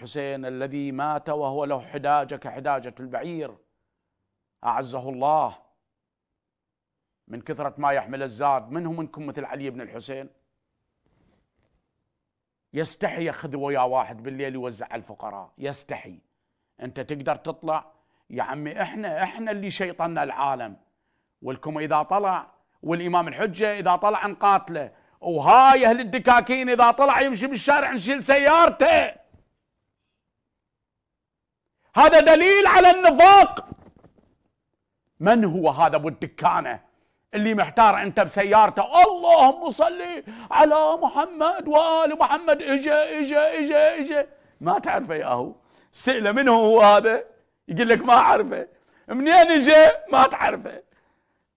حسين الذي مات وهو له حداجة كحداجة البعير أعزه الله من كثرة ما يحمل الزاد من هم منكم مثل علي بن الحسين يستحي ياخذ ويا واحد بالليل يوزع على الفقراء يستحي انت تقدر تطلع يا عمي احنا احنا اللي شيطنا العالم والكم اذا طلع والامام الحجه اذا طلع نقاتله وهاي اهل الدكاكين اذا طلع يمشي بالشارع نشيل سيارته هذا دليل على النفاق من هو هذا ابو الدكانه اللي محتار انت بسيارته اللهم صلي على محمد وال محمد اجا اجا اجا اجا ما تعرفه يا هو سئله من هو هذا يقول لك ما اعرفه منين اجا ما تعرفه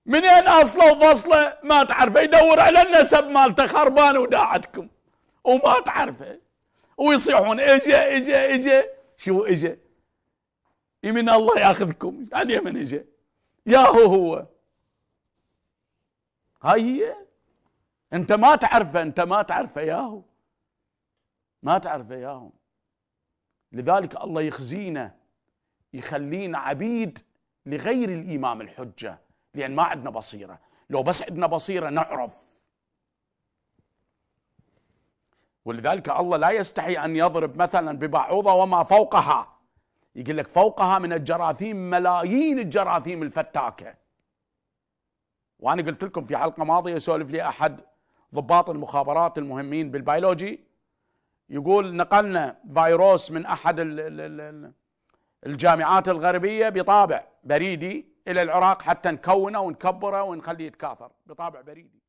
منين اصله وفصله ما تعرفه يدور على النسب مالته خربان وداعتكم وما تعرفه ويصيحون اجا اجا اجا شو اجا يمين الله ياخذكم على يمن اجى يا هو هو هاي هي انت ما تعرفه انت ما تعرفه ياهو ما تعرفه ياهو لذلك الله يخزينا يخلينا عبيد لغير الامام الحجه لان ما عندنا بصيره لو بس عندنا بصيره نعرف ولذلك الله لا يستحي ان يضرب مثلا ببعوضه وما فوقها يقول لك فوقها من الجراثيم ملايين الجراثيم الفتاكه وانا قلت لكم في حلقه ماضيه سولف لي احد ضباط المخابرات المهمين بالبيولوجي يقول نقلنا فيروس من احد الجامعات الغربيه بطابع بريدي الى العراق حتى نكونه ونكبره ونخليه يتكاثر بطابع بريدي